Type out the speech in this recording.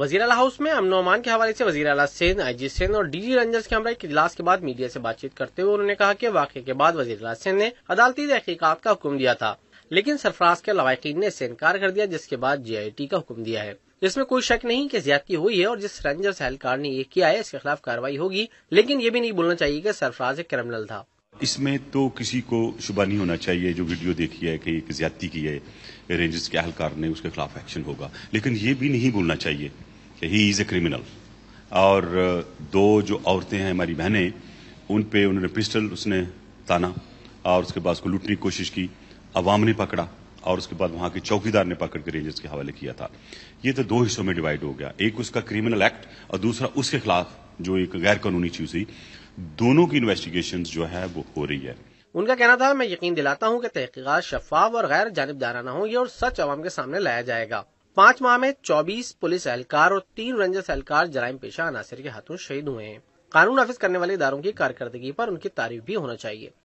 वजीर अला हाउस में अमन अमान के हवाले से वजी अला सेन जी सेन और डीजी रंजर्स के हमारे इजलास के बाद मीडिया से बातचीत करते हुए उन्होंने कहा कि वाक्य के बाद वजी अला सेन ने अदालती तहकीकत का हुक्म दिया था लेकिन सरफराज के लवाकिन ने इसे इनकार कर दिया जिसके बाद जी आई टी का हुक्म दिया है इसमें कोई शक नहीं कि ज्यादती हुई है और जिस रेंजर्स एहलकार ने ये किया है इसके खिलाफ कार्रवाई होगी लेकिन ये भी नहीं बोलना चाहिए कि सरफराज एक क्रिमिनल था इसमें तो किसी को शुबा नहीं होना चाहिए जो वीडियो देखी है कि एक ज्यादा की है रेंजर्स के अहलकार ने उसके खिलाफ एक्शन होगा लेकिन ये भी नहीं बोलना चाहिए कि ही इज़ ए क्रिमिनल और दो जो औरतें हैं हमारी बहनें उन पे उन्होंने पिस्टल उसने ताना और उसके बाद उसको लूटने की कोशिश की अवाम ने पकड़ा और उसके बाद वहां के चौकीदार ने पकड़ के रेंजर्स के हवाले किया था ये तो दो हिस्सों में डिवाइड हो गया एक उसका क्रिमिनल एक्ट और दूसरा उसके खिलाफ जो एक गैर कानूनी चीज हुई दोनों की इन्वेस्टिगेशन जो है वो हो रही है उनका कहना था मैं यकीन दिलाता हूँ की तहकीकत शफाफ और गैर जानबदाराना होगी और सच अवाम के सामने लाया जाएगा पाँच माह में चौबीस पुलिस एहलकार और तीन रंजस एहलकार जराइम पेशा अनासर के हाथों शहीद हुए हैं कानून नाफिज करने वाले इदारों की कारकर्दगी पर उनकी तारीफ भी होना चाहिए